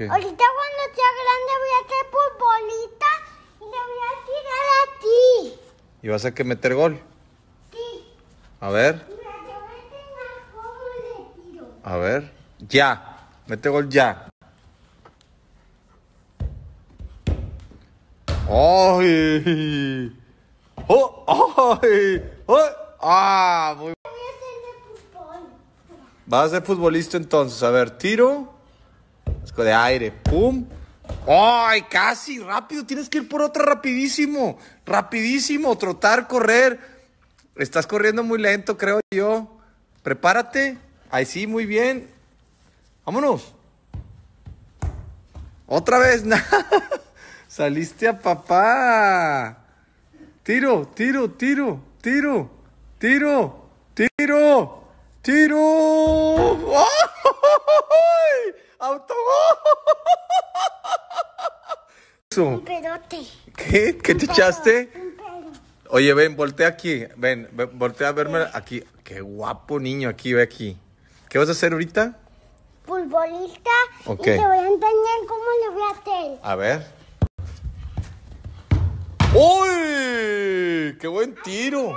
Ahorita cuando sea grande voy a hacer futbolista y le voy a tirar a ti. ¿Y vas a que meter gol? Sí. A ver. A ver. Ya. Mete gol ya. ¡Ay! ¡Oh! ¡Oh! ¡Oh! ¡Ah! Voy. Vas a ser futbolista entonces. A ver, tiro de aire. ¡Pum! ¡Ay, casi! ¡Rápido! Tienes que ir por otra rapidísimo. Rapidísimo. Trotar, correr. Estás corriendo muy lento, creo yo. Prepárate. Ahí sí, muy bien. Vámonos. Otra vez. Saliste a papá. Tiro, tiro, tiro, tiro, tiro, tiro, tiro. ¡Oh! Un ¿Qué? ¿Qué te echaste? Oye, ven, voltea aquí. Ven, ven voltea a verme aquí. Qué guapo niño aquí, ve aquí. ¿Qué vas a hacer ahorita? Futbolista. Ok. te voy a enseñar cómo lo voy a hacer. A ver. ¡Uy! ¡Qué buen tiro!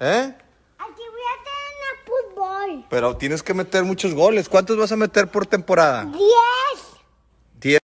¿Eh? Pero tienes que meter muchos goles. ¿Cuántos vas a meter por temporada? Diez.